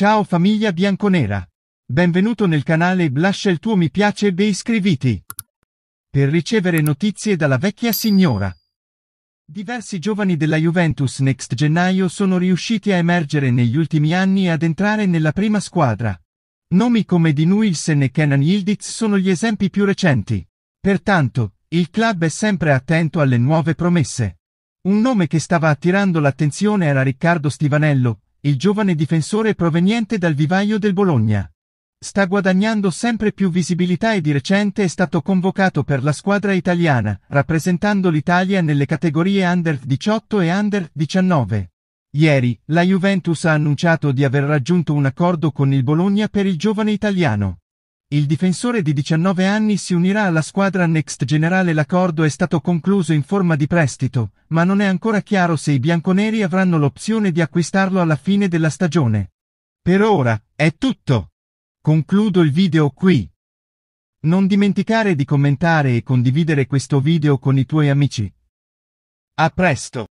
Ciao famiglia bianconera! Benvenuto nel canale lascia il tuo mi piace e iscriviti! Per ricevere notizie dalla vecchia signora. Diversi giovani della Juventus Next Gennaio sono riusciti a emergere negli ultimi anni e ad entrare nella prima squadra. Nomi come Di Nuilsen e Kenan Yildiz sono gli esempi più recenti. Pertanto, il club è sempre attento alle nuove promesse. Un nome che stava attirando l'attenzione era Riccardo Stivanello, il giovane difensore proveniente dal vivaio del Bologna. Sta guadagnando sempre più visibilità e di recente è stato convocato per la squadra italiana, rappresentando l'Italia nelle categorie Under 18 e Under 19. Ieri, la Juventus ha annunciato di aver raggiunto un accordo con il Bologna per il giovane italiano. Il difensore di 19 anni si unirà alla squadra Next Generale. L'accordo è stato concluso in forma di prestito, ma non è ancora chiaro se i bianconeri avranno l'opzione di acquistarlo alla fine della stagione. Per ora, è tutto. Concludo il video qui. Non dimenticare di commentare e condividere questo video con i tuoi amici. A presto!